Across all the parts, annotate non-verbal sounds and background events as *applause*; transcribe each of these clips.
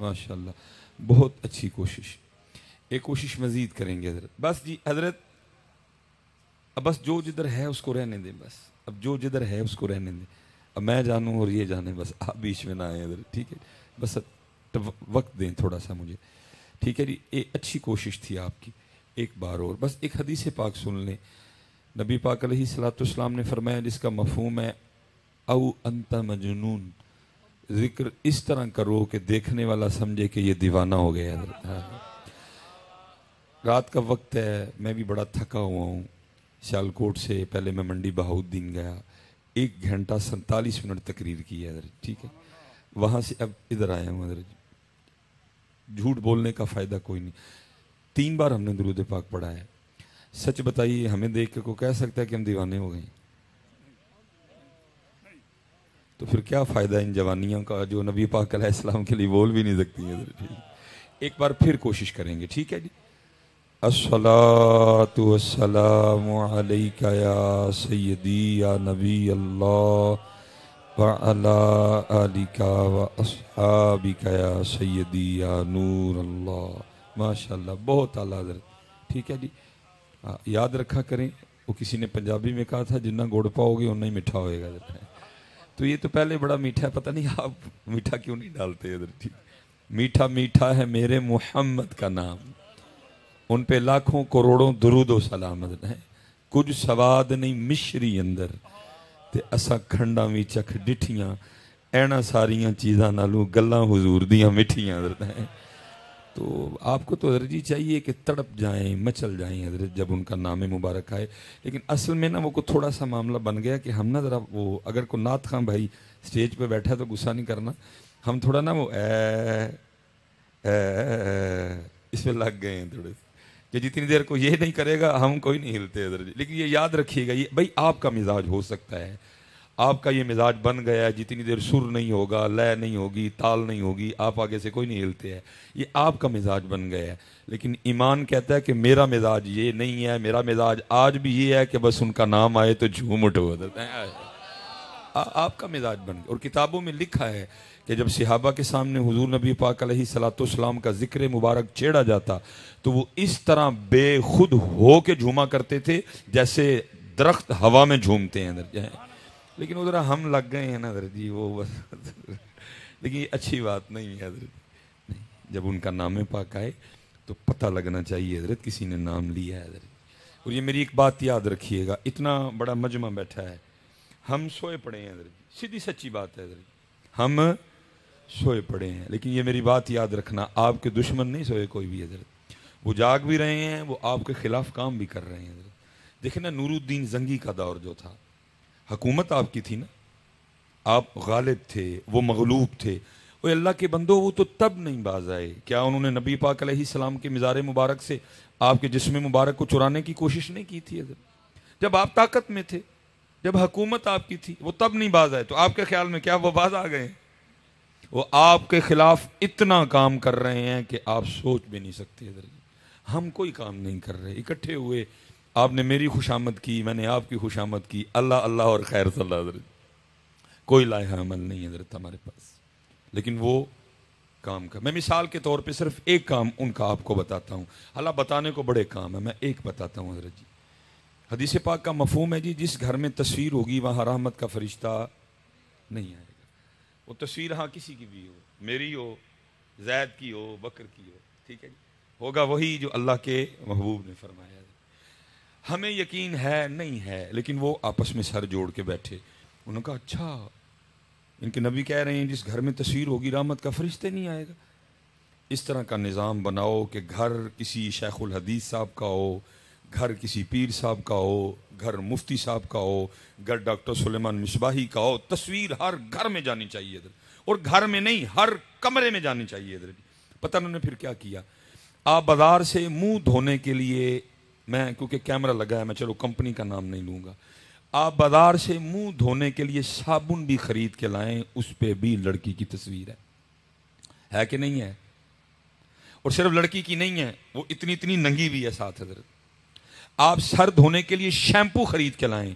माशा बहुत अच्छी कोशिश एक कोशिश मज़ीद करेंगे हजरत बस जी हजरत अब बस जो जिधर है उसको रहने दें बस अब जो जिधर है उसको रहने दें अब मैं जानूँ और ये जाने बस आप बीच में ना आए हजरत ठीक है बस वक्त दें थोड़ा सा मुझे ठीक है जी ये अच्छी कोशिश थी आपकी एक बार और बस एक हदीस पाक सुन लें नबी पाक सलाम ने फरमाया जिसका मफहम है अंत मजनून जिक्र इस तरह करो कि देखने वाला समझे कि ये दीवाना हो गया है रात का वक्त है मैं भी बड़ा थका हुआ हूँ सियालकोट से पहले मैं मंडी बहाउद्दीन गया एक घंटा सैतालीस मिनट तकरीर की है ठीक है वहाँ से अब इधर आया हूँ इधर झूठ बोलने का फ़ायदा कोई नहीं तीन बार हमने दरुद पाक पढ़ा है सच बताइए हमें देख के को कह सकता है कि हम दीवाने हो गए तो फिर क्या फ़ायदा इन जवानियों का जो नबी पाक इस्लाम के लिए बोल भी नहीं सकती हैं ठीक एक बार फिर कोशिश करेंगे ठीक है जी असला या सैदी या नबी अल्लाह वलिका सैदी या नूर अल्लाह माशा बहुत आला ठीक है जी हाँ, याद रखा करें वो किसी ने पंजाबी में कहा था जितना गुड़ पाओगे उन्ना ही मिठा होएगा तो ये तो पहले बड़ा मीठा है पता नहीं आप मीठा क्यों नहीं डालते इधर ठीक मीठा मीठा है मेरे मोहम्मद का नाम उन पे लाखों करोड़ों दरूदो सलामत है ਕੁਝ ਸਵਾਦ ਨਹੀਂ ਮਿਸ਼ਰੀ ਅੰਦਰ ਤੇ ਅਸਾਂ ਖੰਡਾਂ ਵਿੱਚ ਅੱਖ ਡਿਠੀਆਂ ਐਣਾ ਸਾਰੀਆਂ ਚੀਜ਼ਾਂ ਨਾਲੋਂ ਗੱਲਾਂ ਹਜ਼ੂਰ ਦੀਆਂ ਮਿੱਠੀਆਂ ਦਰਦ ਹੈ तो आपको तो एनर्जी चाहिए कि तड़प जाएं मचल जाएं हजरत जब उनका नाम मुबारक आए लेकिन असल में ना वो को थोड़ा सा मामला बन गया कि हम ना ज़रा वो अगर को नात खां भाई स्टेज पे बैठा है तो गुस्सा नहीं करना हम थोड़ा ना वो ए, ए, इसमें लग गए हैं थोड़े कि जितनी देर को ये नहीं करेगा हम कोई नहीं हिलते हजरत लेकिन ये याद रखिएगा ये भाई आपका मिजाज हो सकता है आपका ये मिजाज बन गया है जितनी देर सुर नहीं होगा लय नहीं होगी ताल नहीं होगी आप आगे से कोई नहीं हिलते हैं ये आपका मिजाज बन गया है लेकिन ईमान कहता है कि मेरा मिजाज ये नहीं है मेरा मिजाज आज भी ये है कि बस उनका नाम आए तो झूम उठो आपका मिजाज बन गया और किताबों में लिखा है कि जब सिहाबा के सामने हुजूर नबी पाक सलाम का जिक्र मुबारक छेड़ा जाता तो वो इस तरह बेखुद हो के झूमा करते थे जैसे दरख्त हवा में झूमते हैं लेकिन उधर हम लग गए हैं ना हजरत जी वो बस *laughs* लेकिन अच्छी बात नहीं है हजरत जब उनका नाम पाक आए तो पता लगना चाहिए हजरत किसी ने नाम लिया है हजरत और ये मेरी एक बात याद रखिएगा इतना बड़ा मजमा बैठा है हम सोए पड़े हैं हजरत सीधी सच्ची बात है हजरत हम सोए पड़े हैं लेकिन ये मेरी बात याद रखना आपके दुश्मन नहीं सोए कोई भी हजरत वो जाग भी रहे हैं वो आपके खिलाफ काम भी कर रहे हैं हजरत ना नूरुद्दीन जंगी का दौर जो था हकूमत आपकी थी ना आप गालिब थे वो मगलूब थे और अल्लाह के बंदो वो तो तब नहीं बाज आए क्या उन्होंने नबी पाक सलाम के मज़ार मुबारक से आपके जिसम मुबारक को चुराने की कोशिश नहीं की थी जब आप ताकत में थे जब हकूमत आपकी थी वो तब नहीं बाज आए तो आपके ख्याल में क्या वो बाज आ गए वो आपके खिलाफ इतना काम कर रहे हैं कि आप सोच भी नहीं सकते हम कोई काम नहीं कर रहे इकट्ठे हुए आपने मेरी खुशामद की मैंने आपकी खुशामद की अल्लाह अल्लाह और खैर सल्ला हजरत कोई लाया अमल नहीं है हजरत हमारे पास लेकिन वो काम का मैं मिसाल के तौर पे सिर्फ एक काम उनका आपको बताता हूँ हला बताने को बड़े काम है मैं एक बताता हूँ हजरत जी हदीस पाक का मफहम है जी जिस घर में तस्वीर होगी वहाँ रहमत का फरिश्ता नहीं आएगा वो तस्वीर हाँ किसी की भी हो मेरी हो जैद की हो बकर की हो ठीक है जी होगा वही जो अल्लाह के महबूब ने फरमाया हमें यकीन है नहीं है लेकिन वो आपस में सर जोड़ के बैठे उन्होंने कहा अच्छा इनके नबी कह रहे हैं जिस घर में तस्वीर होगी रामत का फरिश्ते नहीं आएगा इस तरह का निज़ाम बनाओ कि घर किसी शेखुल हदीस साहब का हो घर किसी पीर साहब का हो घर मुफ्ती साहब का हो घर डॉक्टर सुलेमान मिसबाही का हो तस्वीर हर घर में जानी चाहिए इधर और घर में नहीं हर कमरे में जानी चाहिए इधर पता उन्होंने फिर क्या किया आप बाजार से मुंह धोने के लिए मैं क्योंकि कैमरा लगा है मैं चलो कंपनी का नाम नहीं लूंगा आप बाजार से मुंह धोने के लिए साबुन भी खरीद के लाएं उस पर भी लड़की की तस्वीर है है कि नहीं है और सिर्फ लड़की की नहीं है वो इतनी इतनी नंगी भी है साथ हजरत आप सर धोने के लिए शैंपू खरीद के लाएं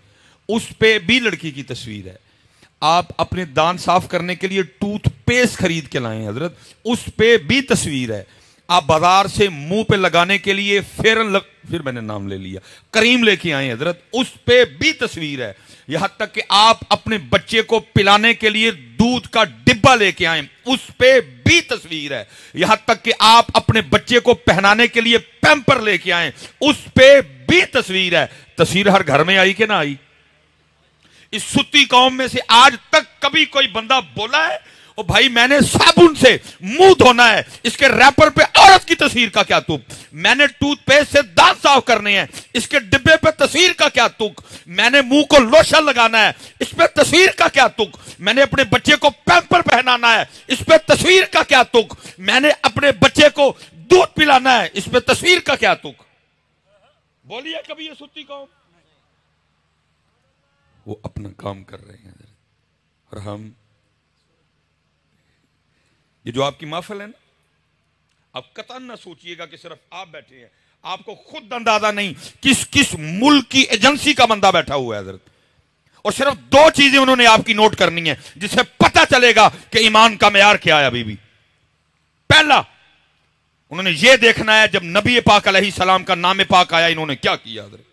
उस पर भी लड़की की तस्वीर है आप अपने दान साफ करने के लिए टूथपेस्ट खरीद के लाएं हजरत उस पर भी तस्वीर है आप बाजार से मुंह पे लगाने के लिए फिर लग फिर मैंने नाम ले लिया करीम लेके आए हजरत उस पे भी तस्वीर है यहां तक कि आप अपने बच्चे को पिलाने के लिए दूध का डिब्बा लेके आए उस पे भी तस्वीर है यहां तक कि आप अपने बच्चे को पहनाने के लिए पैंपर लेके आए उस पे भी तस्वीर है तस्वीर हर घर में आई कि ना आई इस सुती कौम में से आज तक कभी कोई बंदा बोला है और भाई मैंने साबुन से मुंह धोना है इसके रैपर पे औरत की तस्वीर का क्या तुक मैंने टूथपेस्ट से दांत साफ करने हैं इसके डिब्बे पे तस्वीर का क्या तुक मैंने मुंह को लोशन लगाना है इस पे तस्वीर का क्या तुक मैंने अपने बच्चे को पैंपर पहनाना है इस पे तस्वीर का क्या तुक मैंने अपने बच्चे को दूध पिलाना है इस पे तस्वीर का क्या तुक बोलिए कभी ये सुती कौन वो अपना काम कर रहे हैं और हम ये जो आपकी महफिल है ना आप कतन ना सोचिएगा कि सिर्फ आप बैठे हैं आपको खुद अंदाजा नहीं किस किस मुल्क की एजेंसी का बंदा बैठा हुआ है हजरत और सिर्फ दो चीजें उन्होंने आपकी नोट करनी है जिससे पता चलेगा कि ईमान का मैार क्या है अभी भी पहला उन्होंने यह देखना है जब नबी पाक सलाम का नाम पाक आया इन्होंने क्या किया हजरत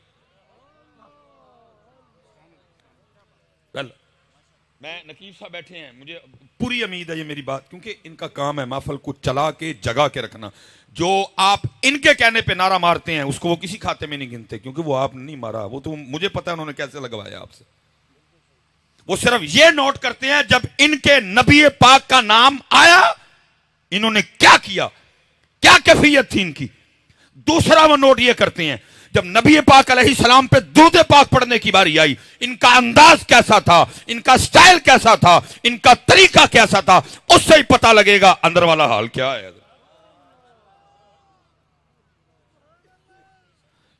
मैं नकीब साहब बैठे हैं मुझे पूरी उम्मीद है ये मेरी बात क्योंकि इनका काम है माफल को चला के जगा के रखना जो आप इनके कहने पे नारा मारते हैं उसको वो किसी खाते में नहीं गिनते क्योंकि वो आप नहीं मारा वो तो मुझे पता है उन्होंने कैसे लगवाया आपसे वो सिर्फ ये नोट करते हैं जब इनके नबी पाक का नाम आया इन्होंने क्या किया क्या कैफियत थी इनकी दूसरा वो नोट ये करते हैं जब नबी पाक सलाम पे दूध पाक पढ़ने की बारी आई इनका अंदाज कैसा था इनका स्टाइल कैसा था इनका तरीका कैसा था उससे ही पता लगेगा अंदर वाला हाल क्या है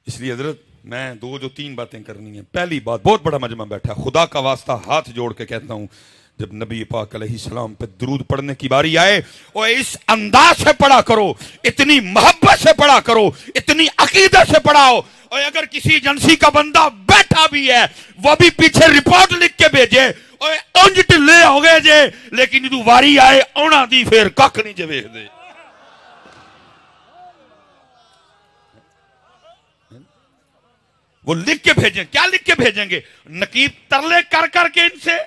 इसलिए हजरत मैं दो जो तीन बातें करनी है पहली बात बहुत बड़ा मजमा बैठा खुदा का वास्ता हाथ जोड़ के कहता हूं जब नबी पाक सलाम पे दरूद पढ़ने की बारी आए और इस अंदाज से पढ़ा करो इतनी मोहब्बत से पढ़ा करो इतनी अकीदत से पढ़ाओ और अगर किसी एजेंसी का बंदा बैठा भी है वो भी पीछे रिपोर्ट लिख के भेजे और हो गए जे लेकिन तू वारी आए आना दी फिर कख नहीं जे वेख दे वो लिख के भेजें क्या लिख के भेजेंगे नकीब तरले कर करके इनसे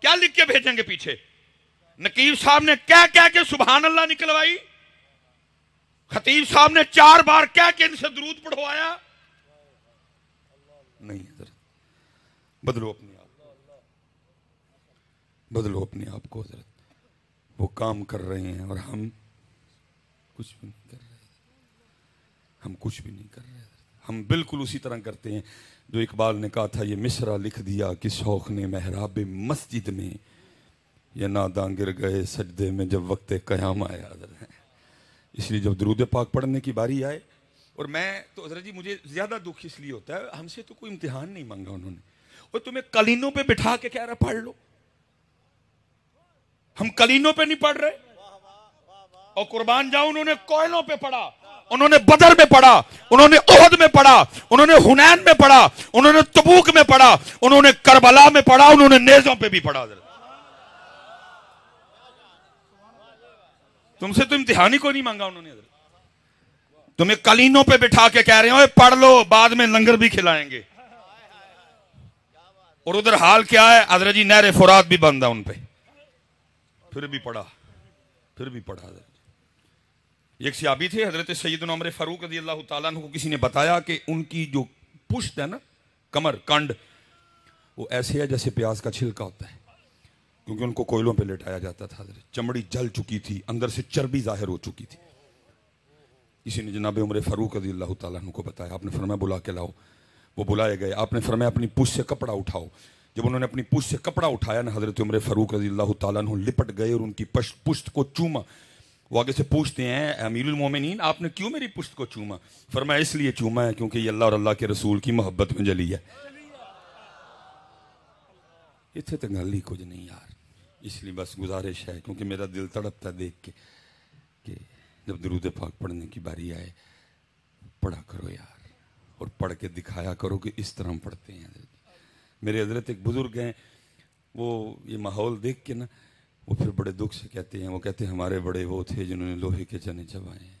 क्या लिख के भेजेंगे पीछे नकीब साहब ने क्या कह के सुबहान अल्लाह निकलवाई खतीब साहब ने चार बार क्या के इनसे दरूद पढ़वाया नहीं इधर बदलो अपने आप बदलो अपने आप को हजरत वो काम कर रहे हैं और हम कुछ भी नहीं कर रहे हम कुछ भी नहीं कर रहे हम बिल्कुल उसी तरह करते हैं जो इकबाल ने कहा था ये मिसरा लिख दिया कि शौक़ ने महराब मस्जिद में ये नादा गिर गए सजदे में जब वक्त क़याम आया इसलिए जब दरूद पाक पढ़ने की बारी आए और मैं तो हजरत जी मुझे ज़्यादा दुख इसलिए होता है हमसे तो कोई इम्तिहान नहीं मांगा उन्होंने और तुम्हें कलीनों पे बिठा के कह रहा पढ़ लो हम कलीनों पे नहीं पढ़ रहे और कुर्बान जाओ उन्होंने कोयलों पे पढ़ा उन्होंने बदर में पढ़ा उन्होंने ओहद में पढ़ा उन्होंने हुनैन में पढ़ा उन्होंने तबूक में पढ़ा उन्होंने करबला में पढ़ा उन्होंने नेजों पे भी पढ़ा तुमसे तो इम्तिहान ही को नहीं मांगा उन्होंने तुम्हें कलीनों पे बिठा के कह रहे हो पढ़ लो बाद में लंगर भी खिलाएंगे और उधर हाल क्या है अदरजी नहरे नहर फुरात भी बंद है उनपे फिर भी पढ़ा फिर भी पढ़ा एक सियाबी थे हजरत सैद नमर फारूक रजी अल्लाह तु को किसी ने बताया कि उनकी जो पुश्त है ना कमर कंड वो ऐसे है जैसे प्याज का छिलका होता है क्योंकि उनको कोयलों पे लेटाया जाता था चमड़ी जल चुकी थी अंदर से चर्बी जाहिर हो चुकी थी किसी ने जनाब उम्र फारूक रजी अल्लाह तु को बताया आपने फरमाया बुला के लाओ वो बुलाए गए आपने फरमाया अपनी पुश से कपड़ा उठाओ जब उन्होंने अपनी पुश से कपड़ा उठाया ना हजरत उम्र फारूक रजी अल्लाह तु लिपट गए और उनकी पुश्त को चूमा वो आगे से पूछते हैं अमीरुल मोमिनीन आपने क्यों मेरी पुश्त को चूमा फरमाया इसलिए चूमा है क्योंकि ये अल्लाह और अल्लाह के रसूल की मोहब्बत में जली है इतने तो गल ही कुछ नहीं यार इसलिए बस गुजारिश है क्योंकि मेरा दिल तड़पता देख के कि जब दरूद पाक पढ़ने की बारी आए पढ़ा करो यार और पढ़ के दिखाया करो कि इस तरह हम पढ़ते हैं मेरे हजरत एक बुज़ुर्ग हैं वो ये माहौल देख के ना वो फिर बड़े दुख से कहते हैं वो कहते हैं हमारे बड़े वो थे जिन्होंने लोहे के चने चबाए हैं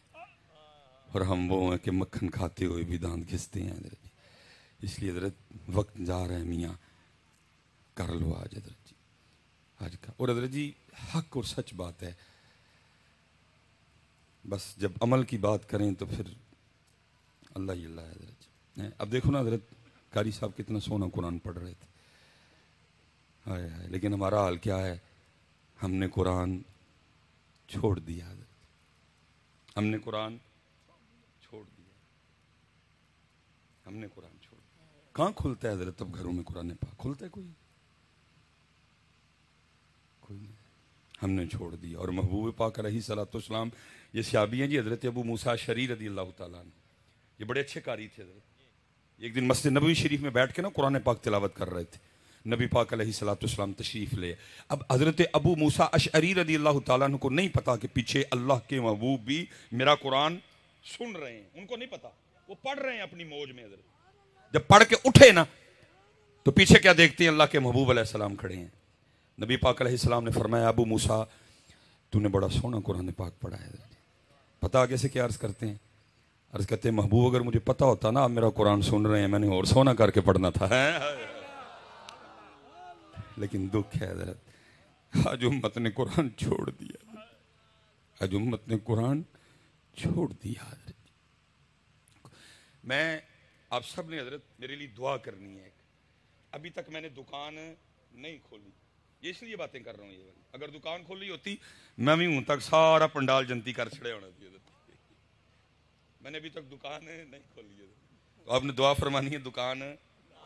और हम वो हैं कि मक्खन खाते हुए भी दांत घिसते हैं हजरत जी इसलिए हजरत वक्त जा रहे हैं मियाँ कर लो आज हजरत जी आज का और हजरत जी हक और सच बात है बस जब अमल की बात करें तो फिर अल्लाह अल्लाह हजरत जी अब देखो ना हजरत कारी साहब कितना सोना कुरान पढ़ रहे थे हाय हाय लेकिन हमारा हाल क्या है हमने कुरान छोड़ दिया हमने कुरान छोड़ दिया हमने कुरान छोड़ दिया कहाँ खुलता है हजरत तब घरों में कुरान पाक खुलता है कोई कोई नहीं हमने छोड़ दिया और महबूब पाक रही सलाम ये सियाबी हैं जी हजरत अबू मूसा शरी रदी अल्लाह ताला ये बड़े अच्छे कारी थे हजरत एक दिन मस्जिद नबी शरीफ में बैठ के ना कुरान पाक तिलावत कर रहे थे नबी पाक सलाम तशरीफ़ ले अब हज़रत अबू मूसा अशरी रदी अल्लाह तुम को नहीं पता कि पीछे अल्लाह के महबूब भी मेरा कुरान सुन रहे हैं उनको नहीं पता वो पढ़ रहे हैं अपनी मौज में हजरत जब पढ़ के उठे ना तो पीछे क्या देखते हैं अल्लाह के महबूब आसमाम खड़े हैं नबी पाक सलाम ने फरमाया अबू मूसा तूने बड़ा सोना कुरान पाक पढ़ा है पता आगे से क्या अर्ज़ करते हैं अर्ज़ करते हैं महबूब अगर मुझे पता होता ना आप मेरा कुरान सुन रहे हैं मैंने और सोना करके पढ़ना था है, है। लेकिन दुख है हजरत आज उम्मत ने कुरान छोड़ दिया आज उम्मत ने कुरान छोड़ दिया हजरत मैं आप सब ने हजरत मेरे लिए दुआ करनी है अभी तक मैंने दुकान नहीं खोली ये इसलिए बातें कर रहा हूँ ये वाली अगर दुकान खोली होती मैं भी हूं तक सारा पंडाल जंती कर छड़े होना चाहिए मैंने अभी तक दुकान नहीं खोली है तो आपने दुआ फरमानी है दुकान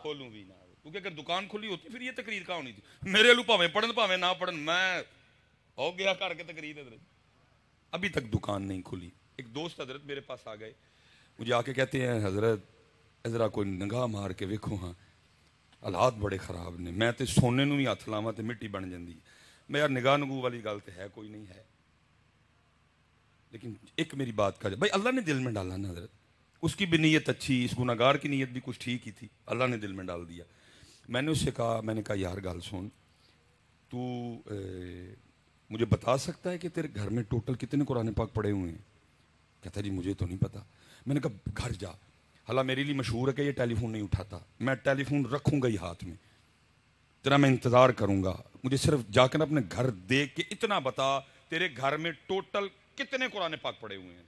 खोलूं भी ना क्योंकि अगर दुकान खुली होती फिर ये तकरीर कहाँ होनी थी मेरे अलू भावें पढ़न भावें ना पढ़न मैं हो गया करके तकरीर हजरत अभी तक दुकान नहीं खुली एक दोस्त हजरत मेरे पास आ गए मुझे आके कहते हैं हजरत जरा कोई नगाह मार के वेखो हाँ हालात बड़े खराब ने मैं तो सोने भी हथ लावा तो मिट्टी बन जाती मैं यार निगाह नगूह वाली गल तो है कोई नहीं है लेकिन एक मेरी बात कर भाई अल्लाह ने दिल में डाला ना हजरत उसकी भी नीयत अच्छी इस गुनागार की नीयत भी कुछ ठीक ही थी अल्लाह ने दिल में डाल दिया मैंने उससे कहा मैंने कहा यार गाल सुन तू ए, मुझे बता सकता है कि तेरे घर में टोटल कितने कुरान पाक पड़े हुए हैं कहता जी मुझे तो नहीं पता मैंने कहा घर जा हालांकि मेरे लिए मशहूर है कि ये टेलीफोन नहीं उठाता मैं टेलीफोन रखूंगा ही हाथ में तेरा मैं इंतज़ार करूंगा मुझे सिर्फ जाकर अपने घर देख के इतना बता तेरे घर में टोटल कितने कुरान पाक पड़े हुए हैं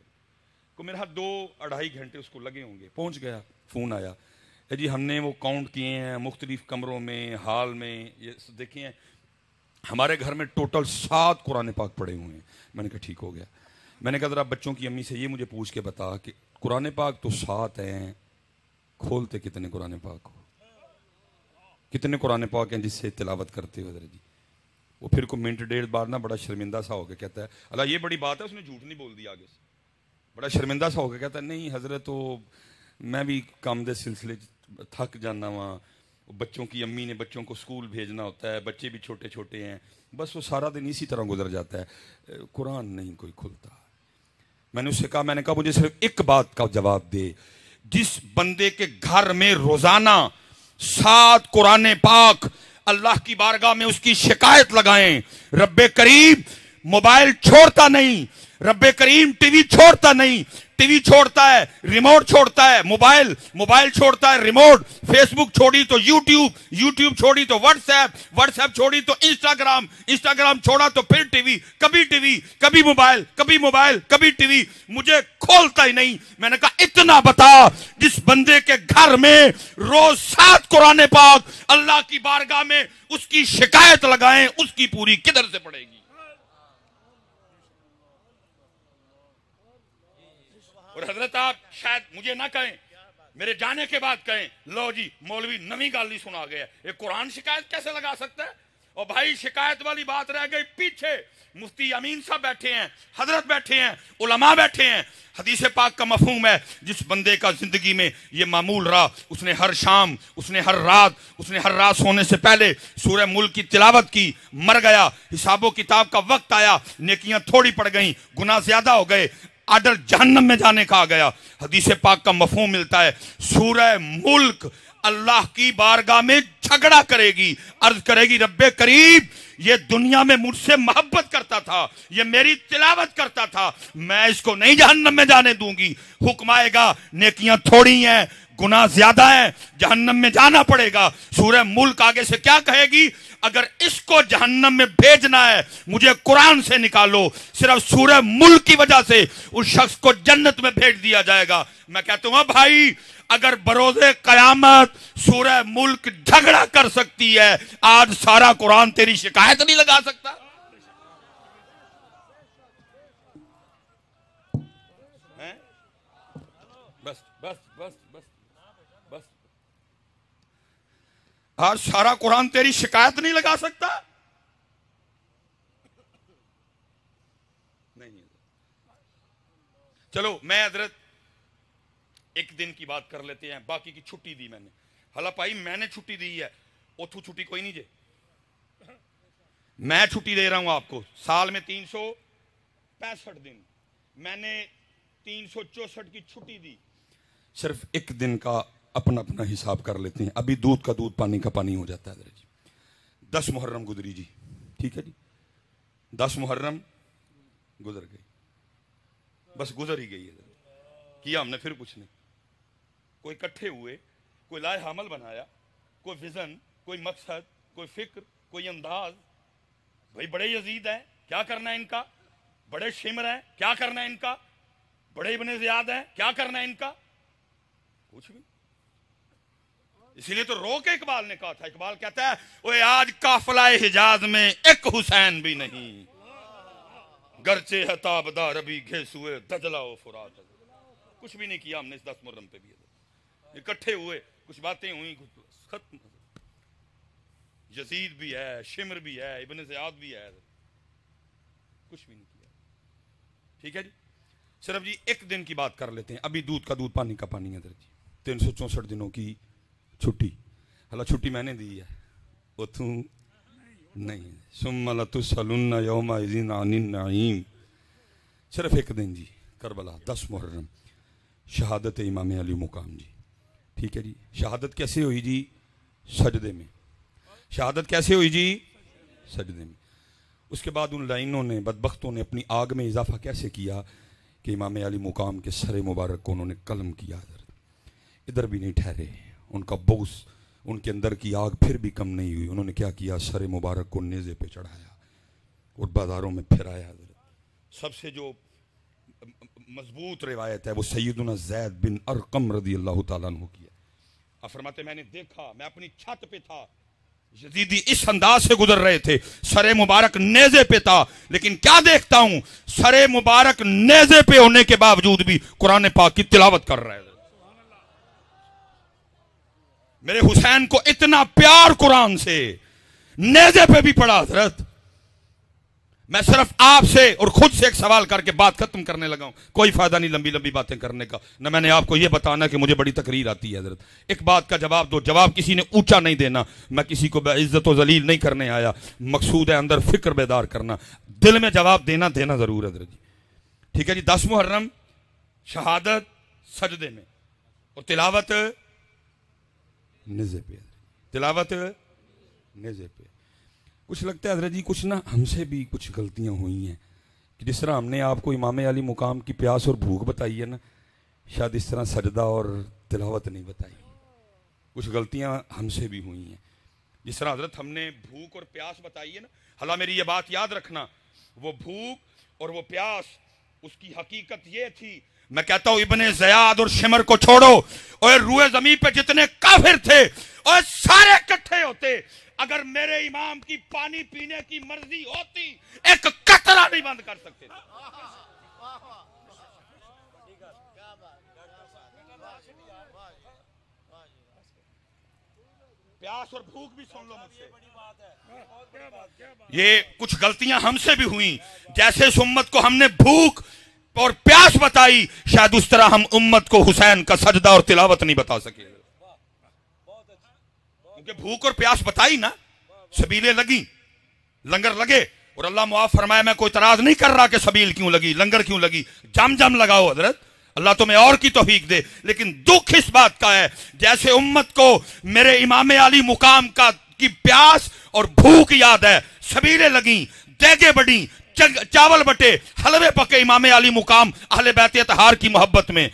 को मेरे हाथ दो अढ़ाई घंटे उसको लगे होंगे पहुँच गया फ़ोन आया जी हमने वो काउंट किए हैं मुख्तलिफ कमरों में हाल में ये देखिए हमारे घर में टोटल सात कुरान पाक पड़े हुए हैं मैंने कहा ठीक हो गया मैंने कहा ज़रा बच्चों की अम्मी से ये मुझे पूछ के बता कि कुरान पाक तो सात हैं खोलते कितने कुरान पाक हो कितने कुरान पाक हैं जिससे तिलावत करते हो जरा जी वो फिर को मिनट डेढ़ बार ना बड़ा शर्मिंदा सा होकर कहता है अल्लाह ये बड़ी बात है उसने झूठ नहीं बोल दिया आगे से बड़ा शर्मिंदा सा होकर कहता है नहीं हजरत तो मैं भी काम के सिलसिले थक जाना वहाँ बच्चों की अम्मी ने बच्चों को स्कूल भेजना होता है बच्चे भी छोटे छोटे हैं बस वो सारा दिन इसी तरह गुजर जाता है कुरान नहीं कोई खुलता मैंने उससे कहा मैंने कहा मुझे सिर्फ एक बात का जवाब दे जिस बंदे के घर में रोजाना सात कुरान पाक अल्लाह की बारगाह में उसकी शिकायत लगाएं रब्बे करीब मोबाइल छोड़ता नहीं रब्बे करीम टीवी छोड़ता नहीं टीवी छोड़ता है रिमोट छोड़ता है मोबाइल मोबाइल छोड़ता है रिमोट फेसबुक छोड़ी तो यूट्यूब यूट्यूब छोड़ी तो व्हाट्सएप व्हाट्सएप छोड़ी तो इंस्टाग्राम इंस्टाग्राम छोड़ा तो फिर टीवी कभी टीवी कभी मोबाइल कभी मोबाइल कभी टीवी मुझे खोलता ही नहीं मैंने कहा इतना बता जिस बंदे के घर में रोज सात कुरान पाक अल्लाह की बारगाह में उसकी शिकायत लगाए उसकी पूरी किधर से पड़ेगी और हजरत आप शायद मुझे ना कहें मेरे जाने के बाद कहें लो जी मौलवी नवी गाल नहीं सुना गया ये कुरान शिकायत कैसे लगा सकता है और भाई शिकायत वाली बात रह गई पीछे मुफ्ती अमीन साहब बैठे हैं हजरत बैठे हैं उलमा बैठे हैं हदीस पाक का मफहम है जिस बंदे का जिंदगी में ये मामूल रहा उसने हर शाम उसने हर रात उसने हर रात सोने से पहले सूर्य मुल्क की तिलावत की मर गया हिसाबों किताब का वक्त आया नेकियां थोड़ी पड़ गई गुना ज्यादा हो गए आर्डर जहनम में जाने का आ गया हदीस पाक का मफहम मिलता है सूरह मुल्क अल्लाह की बारगाह में झगड़ा करेगी अर्ज करेगी रब्बे करीब ये दुनिया में मुझसे मोहब्बत करता था ये मेरी तिलावत करता था मैं इसको नहीं जहन्नम में जाने दूंगी हुक्म आएगा नेकियां थोड़ी हैं गुना ज्यादा है जहन्नम में जाना पड़ेगा सूर्य मुल्क आगे से क्या कहेगी अगर इसको जहन्नम में भेजना है मुझे कुरान से निकालो सिर्फ सूर्य मुल्क की वजह से उस शख्स को जन्नत में भेज दिया जाएगा मैं कहता हूं भाई अगर बरोजे कयामत सूर्य मुल्क झगड़ा कर सकती है आज सारा कुरान तेरी शिकायत नहीं लगा सकता आज सारा कुरान तेरी शिकायत नहीं लगा सकता नहीं चलो मैं हजरत एक दिन की बात कर लेते हैं बाकी की छुट्टी दी मैंने हला भाई मैंने छुट्टी दी है उतू छुट्टी कोई नहीं जे मैं छुट्टी दे रहा हूं आपको साल में तीन सौ पैंसठ दिन मैंने तीन सौ चौसठ की छुट्टी दी सिर्फ एक दिन का अपना अपना हिसाब कर लेते हैं अभी दूध का दूध पानी का पानी हो जाता है जी दस मुहर्रम गुजरी जी ठीक है जी दस मुहर्रम गुजर गई बस गुजर ही गई है किया हमने फिर कुछ नहीं कोई इकट्ठे हुए कोई लाए हमल बनाया कोई विज़न कोई मकसद कोई फिक्र कोई अंदाज भाई बड़े यजीद हैं क्या करना है इनका बड़े शिमर हैं क्या करना है इनका बड़े बने ज्यादा हैं क्या करना है इनका कुछ भी इसीलिए तो रो के इकबाल ने कहा था इकबाल कहता है वो आज काफला हिजाज में एक हुसैन भी नहीं गरचे है ताबदा रबी घेस हुए दजलाओ फुरात कुछ भी नहीं किया हमने इस दस मुहर्रम पे भी इकट्ठे हुए कुछ बातें हुई कुछ खत्म यजीद भी है शिमर भी है इबन जयाद भी है कुछ भी नहीं किया ठीक है जी सिर्फ जी एक दिन की बात कर लेते हैं अभी दूध का दूध पानी का पानी है जी तीन सौ चौंसठ दिनों की छुट्टी ਹਲਾ छुट्टी मैंने दी है उतू नहीं सुम ਲਤੁ सलून ਯੌਮਾ सिर्फ एक दिन जी करबला दस मुहर्रम शहादत इमाम अली मुकाम जी ठीक है जी शहादत कैसे हुई जी सजदे में शहादत कैसे हुई जी सजदे में उसके बाद उन लाइनों ने बदबख्तों ने अपनी आग में इजाफा कैसे किया कि इमाम अली मुकाम के सरे मुबारक को उन्होंने कलम किया इधर भी नहीं ठहरे उनका बोस उनके अंदर की आग फिर भी कम नहीं हुई उन्होंने क्या किया सर मुबारक को नेज़े पे चढ़ाया और बाज़ारों में फिराया सबसे जो मजबूत रिवायत है वो सैदना जैद बिन अरकम रदी अल्लाह तु किया अफरमाते मैंने देखा मैं अपनी छत पे था यजीदी इस अंदाज से गुजर रहे थे सरे मुबारक नेजे पे था लेकिन क्या देखता हूं सरे मुबारक नेजे पे होने के बावजूद भी कुरान पाक की तिलावत कर रहे थे मेरे हुसैन को इतना प्यार कुरान से नेजे पे भी पड़ा हजरत मैं सिर्फ आपसे और खुद से एक सवाल करके बात खत्म करने लगा हूं कोई फायदा नहीं लंबी लंबी बातें करने का ना मैंने आपको यह बताना कि मुझे बड़ी तकरीर आती है हजरत एक बात का जवाब दो जवाब किसी ने ऊंचा नहीं देना मैं किसी को इज्जत व जलील नहीं करने आया मकसूद है अंदर फिक्र बेदार करना दिल में जवाब देना देना जरूर हजरत जी ठीक है जी दस मुहर्रम शहादत सजदे में और तिलावत निजे पे तिलावत निजे पे कुछ लगता है हजरत जी कुछ ना हमसे भी कुछ गलतियाँ हुई हैं कि जिस तरह हमने आपको इमाम अली मुकाम की प्यास और भूख बताई है ना शायद इस तरह सजदा और तिलावत नहीं बताई कुछ गलतियाँ हमसे भी हुई हैं जिस तरह हजरत हमने भूख और प्यास बताई है ना हला मेरी ये बात याद रखना वो भूख और वो प्यास उसकी हकीकत ये थी मैं कहता हूं इबने जयाद और शिमर को छोड़ो और रूए जमीन पे जितने काफिर थे और सारे इकट्ठे होते अगर मेरे इमाम की पानी पीने की मर्जी होती एक कतरा नहीं बंद कर सकते प्यास और भूख भी सुन लो मुझसे ये कुछ गलतियां हमसे भी हुई जैसे सुम्मत को हमने भूख और प्यास बताई शायद उस तरह हम उम्मत को हुसैन का सजदा और तिलावत नहीं बता सके क्योंकि भूख और प्यास बताई ना सबीले लगी लंगर लगे और अल्लाह मुआफ फरमाया मैं कोई तराज नहीं कर रहा कि सबील क्यों लगी लंगर क्यों लगी जम जम लगाओ हजरत अल्लाह तुम्हें और की तोफीक दे लेकिन दुख इस बात का है जैसे उम्मत को मेरे इमाम अली मुकाम का की प्यास और भूख याद है सबीले लगी देगे बढ़ी चावल बटे हलवे पके इमाम अली मुकाम अहल बैत तहार की मोहब्बत में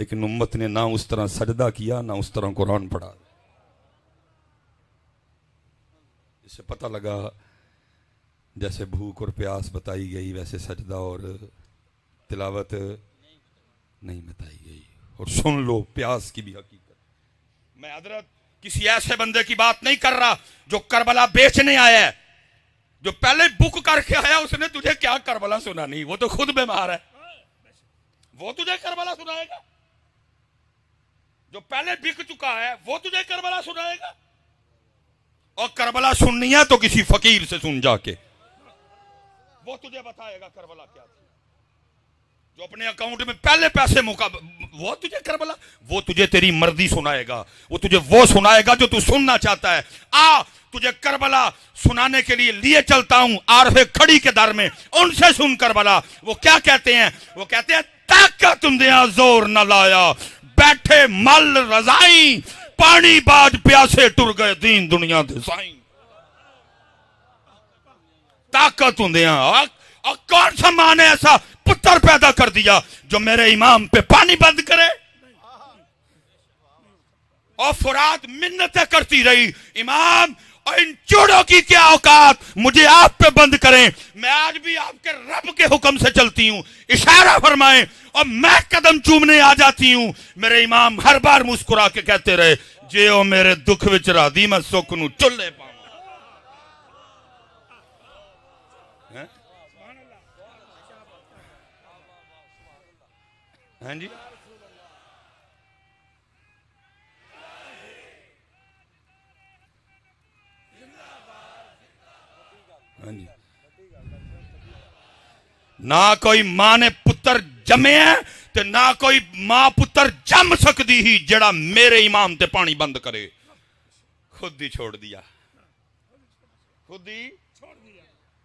लेकिन उम्मत ने ना उस तरह सजदा किया ना उस तरह कुरान पढ़ा इसे पता लगा जैसे भूख और प्यास बताई गई वैसे सजदा और तिलावत नहीं बताई गई और सुन लो प्यास की भी हकीकत मैं हजरत किसी ऐसे बंदे की बात नहीं कर रहा जो करबला बेचने आया है जो पहले बुक करके आया उसने तुझे क्या करबला सुना नहीं वो तो खुद बीमार है वो तुझे करबला सुनाएगा जो पहले बिक चुका है वो तुझे करबला सुनाएगा और करबला सुननी है तो किसी फकीर से सुन जाके वो तुझे बताएगा करबला क्या जो अपने अकाउंट में पहले पैसे मुका वो तुझे करबला वो तुझे तेरी मर्जी सुनाएगा वो तुझे वो सुनाएगा जो तू सुनना चाहता है आ तुझे करबला सुनाने के लिए लिए चलता हूं आरफे खड़ी के दर में उनसे सुन करबला वो क्या कहते हैं वो कहते हैं ताका तुम दिया जोर न लाया बैठे मल रजाई पानी बाद प्यासे टुर गए दीन दुनिया दे ताकत होंगे और कौन सा माँ ने ऐसा पुत्र पैदा कर दिया जो मेरे इमाम पे पानी बंद करे और फुरात मिन्नत करती रही इमाम और इन चूड़ों की क्या औकात मुझे आप पे बंद करें मैं आज भी आपके रब के हुक्म से चलती हूँ इशारा फरमाए और मैं कदम चूमने आ जाती हूँ मेरे इमाम हर बार मुस्कुरा के कहते रहे जे ओ मेरे दुख विच राधी मैं सुख न पाऊ हाँ जी हाँ जी ना कोई मां ने पुत्र जमे ते ना कोई मां पुत्र जम सकती ही जड़ा मेरे इमाम ते पानी बंद करे खुद ही छोड़ दिया खुद ही छोड़ दिया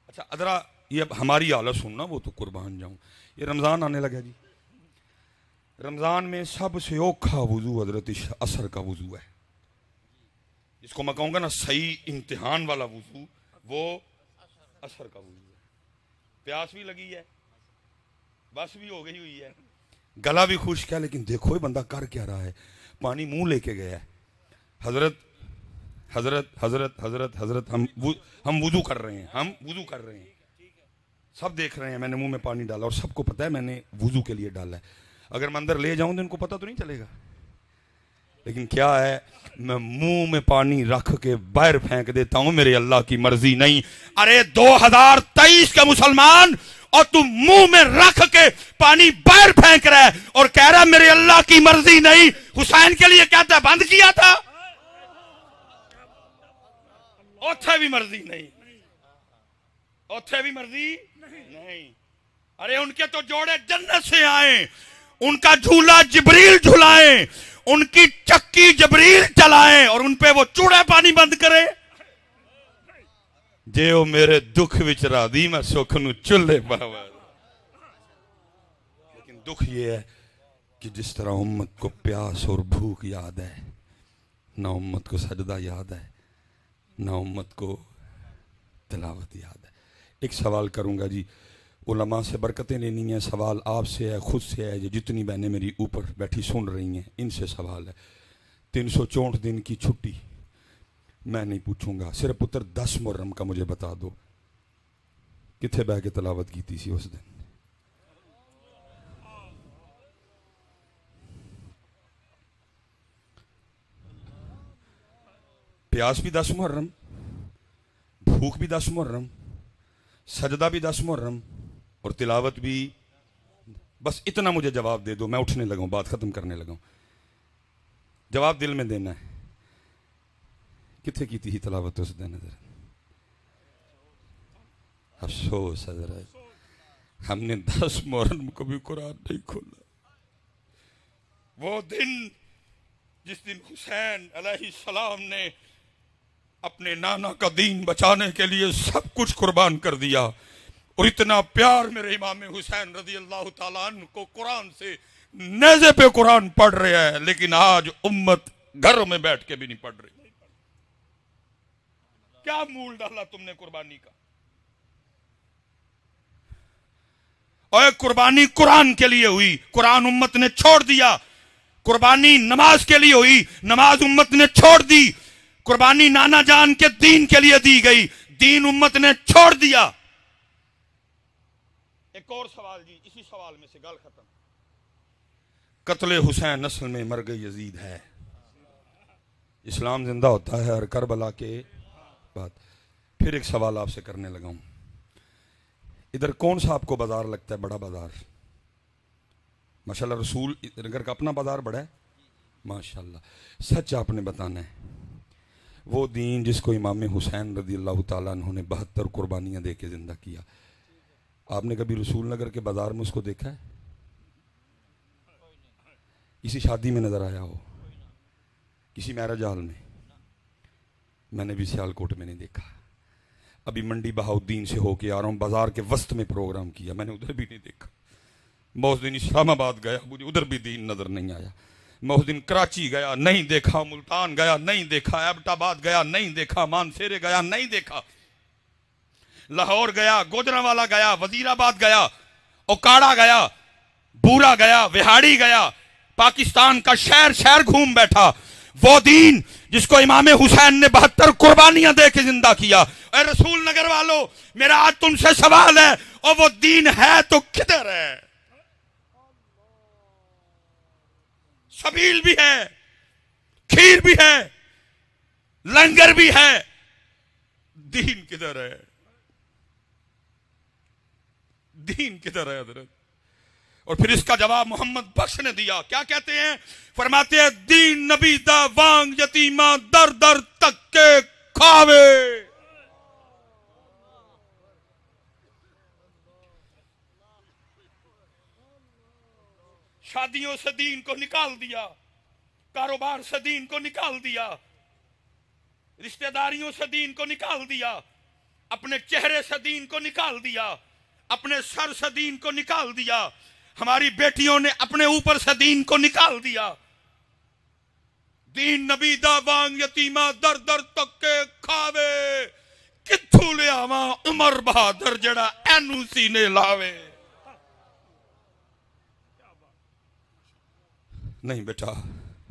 अच्छा अदरा ये हमारी आलत सुनना वो तो कुर्बान जाऊं ये रमजान आने लगा जी रमज़ान में सबसे औखा वजू हजरत असर का वजू है जिसको मैं कहूँगा ना सही इम्तहान वाला वजू वो असर का वजू है प्यास भी लगी है बस भी हो गई हुई है गला भी खुश है लेकिन देखो ये बंदा कर क्या रहा है पानी मुंह लेके गया है हजरत हजरत हजरत हजरत हजरत हम वु, हम वजू कर रहे हैं हम वजू कर रहे हैं सब देख रहे हैं मैंने मुंह में पानी डाला और सबको पता है मैंने वजू के लिए डाला है अगर मैं अंदर ले जाऊं तो इनको पता तो नहीं चलेगा लेकिन क्या है मैं मुंह में पानी रख के बाहर फेंक देता हूं मेरे अल्लाह की मर्जी नहीं अरे 2023 का मुसलमान और तू मुंह में रख के पानी बाहर फेंक रहा है और कह रहा है मेरे अल्लाह की मर्जी नहीं हुसैन के लिए क्या था बंद किया था उथे भी मर्जी नहीं उथे भी मर्जी नहीं अरे उनके तो जोड़े जन्नत से आए उनका झूला जबरील झुलाए उनकी चक्की जबरील चलाए और उन पे वो चूड़ा पानी बंद करे जे वो मेरे दुख विच राधी मैं सुख न चूल्हे पावा लेकिन दुख ये है कि जिस तरह उम्मत को प्यास और भूख याद है ना उम्मत को सजदा याद है ना उम्मत को तलावत याद है एक सवाल करूंगा जी उलमा से बरकतें लेनी हैं सवाल आपसे है ख़ुद से है जो जितनी बहनें मेरी ऊपर बैठी सुन रही हैं इनसे सवाल है तीन सौ चौंठ दिन की छुट्टी मैं नहीं पूछूंगा सिर्फ पुत्र दस मुहर्रम का मुझे बता दो कितने बह के तलावत की थी उस दिन प्यास भी दस मुहर्रम भूख भी दस मुहर्रम सजदा भी दस मुहर्रम और तिलावत भी बस इतना मुझे जवाब दे दो मैं उठने लगा बात ख़त्म करने लगा जवाब दिल में देना है कितने की थी तलावत उस दिन अफसोस हमने दस मोहरम को भी कुरान नहीं खोला वो दिन जिस दिन हुसैन सलाम ने अपने नाना का दीन बचाने के लिए सब कुछ कुर्बान कर दिया और इतना प्यार मेरे इमाम हुसैन रजी अल्लाह को कुरान से नजे पे कुरान पढ़ रहे हैं लेकिन आज उम्मत घरों में बैठ के भी नहीं पढ़ रही क्या मूल डाला तुमने कुर्बानी का और कुर्बानी कुरान के लिए हुई कुरान उम्मत ने छोड़ दिया कुर्बानी नमाज के लिए हुई नमाज उम्मत ने छोड़ दी कुर्बानी नाना जान के दीन के लिए दी गई दीन उम्मत ने छोड़ दिया एक और सवाल जी इसी सवाल में से गल खत्म कतले हुसैन नस्ल में मर गई यजीद है इस्लाम जिंदा होता है और करबला के बाद फिर एक सवाल आपसे करने लगा हूं इधर कौन सा आपको बाज़ार लगता है बड़ा बाज़ार माशाल्लाह रसूल नगर का अपना बाज़ार बड़ा है माशाल्लाह सच आपने बताना है वो दीन जिसको इमाम हुसैन रदी अल्लाह तहों ने बहत्तर कुर्बानियाँ दे के ज़िंदा किया आपने कभी रसूल नगर के बाज़ार में उसको देखा है किसी शादी में नज़र आया हो किसी मैरिज हाल में मैंने भी सियालकोट में नहीं देखा अभी मंडी बहाउद्दीन से होके आ रहा हूँ बाज़ार के वस्त में प्रोग्राम किया मैंने उधर भी नहीं देखा मैं उस दिन इस्लामाबाद गया मुझे उधर भी दीन नज़र नहीं आया मैं उस दिन कराची गया नहीं देखा मुल्तान गया नहीं देखा एबटाबाद गया नहीं देखा मानसेरे गया नहीं देखा लाहौर गया गोजरावाला गया वजीराबाद गया ओकाड़ा गया बूरा गया विहाड़ी गया पाकिस्तान का शहर शहर घूम बैठा वो दीन जिसको इमाम हुसैन ने बहत्तर कुर्बानियां दे के जिंदा किया अरे रसूल नगर वालों मेरा आज तुमसे सवाल है और वो दीन है तो किधर है सबील भी है खीर भी है लंगर भी है दीन किधर है दीन किधर है हजरत और फिर इसका जवाब मोहम्मद बख्श ने दिया क्या कहते हैं फरमाते हैं दीन नबी दा वांग यतीमा दर दर तक के खावे शादियों से दीन को निकाल दिया कारोबार से दीन को निकाल दिया रिश्तेदारियों से दीन को निकाल दिया अपने चेहरे से दीन को निकाल दिया अपने सर से दीन को निकाल दिया हमारी बेटियों ने अपने ऊपर से दीन को निकाल दिया दीन नबी दांग यतीमा दर दर तके खावे किथू लियावा उमर बहादुर जड़ा एनूसी ने लावे नहीं बेटा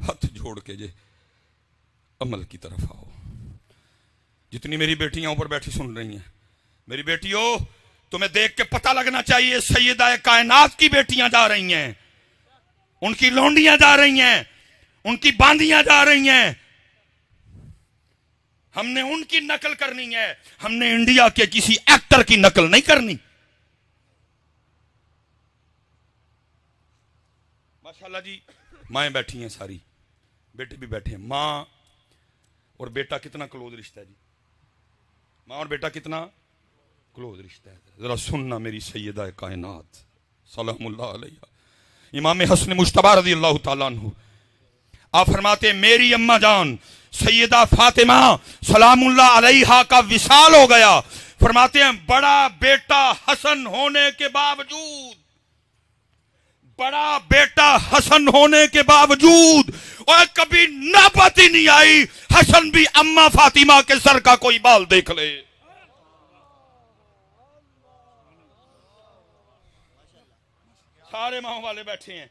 हाथ जोड़ के जे अमल की तरफ आओ जितनी मेरी बेटियां ऊपर बैठी सुन रही हैं मेरी बेटियों तुम्हें देख के पता लगना चाहिए सैदा कायनात की बेटियां जा रही हैं उनकी लौंडियां जा रही हैं उनकी बांदियां जा रही हैं हमने उनकी नकल करनी है हमने इंडिया के किसी एक्टर की नकल नहीं करनी माशाल्लाह जी माए बैठी हैं सारी बेटे भी बैठे हैं मां और बेटा कितना क्लोज रिश्ता है जी मां और बेटा कितना क्लोज रिश्ता है ज़रा सुनना मेरी सैयद कायनात इमाम हसन मुशतबा रजी अल्लाह तु आ फरमाते मेरी अम्मा जान सैदा फातिमा सलाम का विशाल हो गया फरमाते हैं बड़ा बेटा हसन होने के बावजूद बड़ा बेटा हसन होने के बावजूद और कभी नापति नहीं आई हसन भी अम्मा फातिमा के सर का कोई बाल देख ले सारे माओ वाले बैठे हैं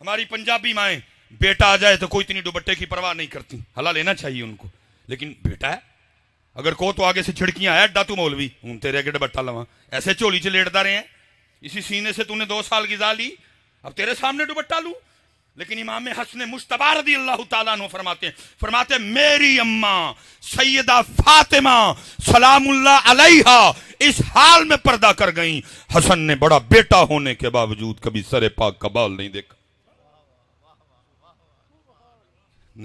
हमारी पंजाबी माए बेटा आ जाए तो कोई इतनी दुबट्टे की परवाह नहीं करती हला लेना चाहिए उनको लेकिन बेटा है अगर को तो आगे से छिड़कियां आया अड्डा तू मौलवी हूं तेरे आगे दुबट्टा लवा ऐसे झोली च लेटता रहे हैं इसी सीने से तूने दो साल गिजा ली अब तेरे सामने दुबट्टा लू लेकिन इमाम हसन मुश्तबा रदी अल्लाह तला फरमाते हैं फरमाते हैं, मेरी अम्मा सैदा फातिमा सलामुल्ला अलैहा इस हाल में पर्दा कर गई हसन ने बड़ा बेटा होने के बावजूद कभी सरे पाक का बाल नहीं देखा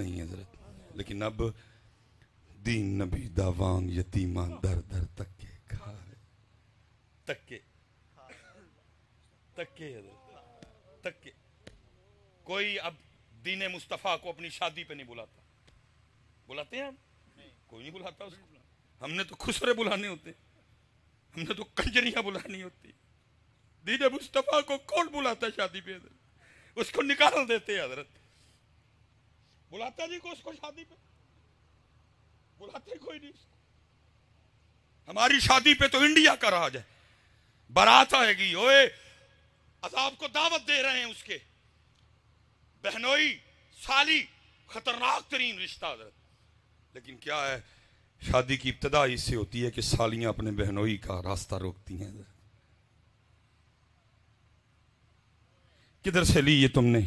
नहीं हजरत लेकिन अब दीन नबी दावांग यतीमा दर दर तक तक तक हजरत कोई अब दीन मुस्तफ़ा को अपनी शादी पे नहीं बुलाता बुलाते हैं नहीं। कोई नहीं बुलाता उसको हमने तो खुसरे बुलाने होते हमने तो कंजरियाँ बुलानी होती दीन मुस्तफ़ा को कौन बुलाता शादी पे उसको निकाल देते हजरत बुलाता जी को उसको शादी पे बुलाते कोई नहीं उसको हमारी शादी पे तो इंडिया का राज है बारात आएगी ओए अजाब को दावत दे रहे हैं उसके बहनोई साली खतरनाक तरीन रिश्ता हजरत लेकिन क्या है शादी की इब्तदा इससे होती है कि सालियां अपने बहनोई का रास्ता रोकती हैं किधर से ली ये तुमने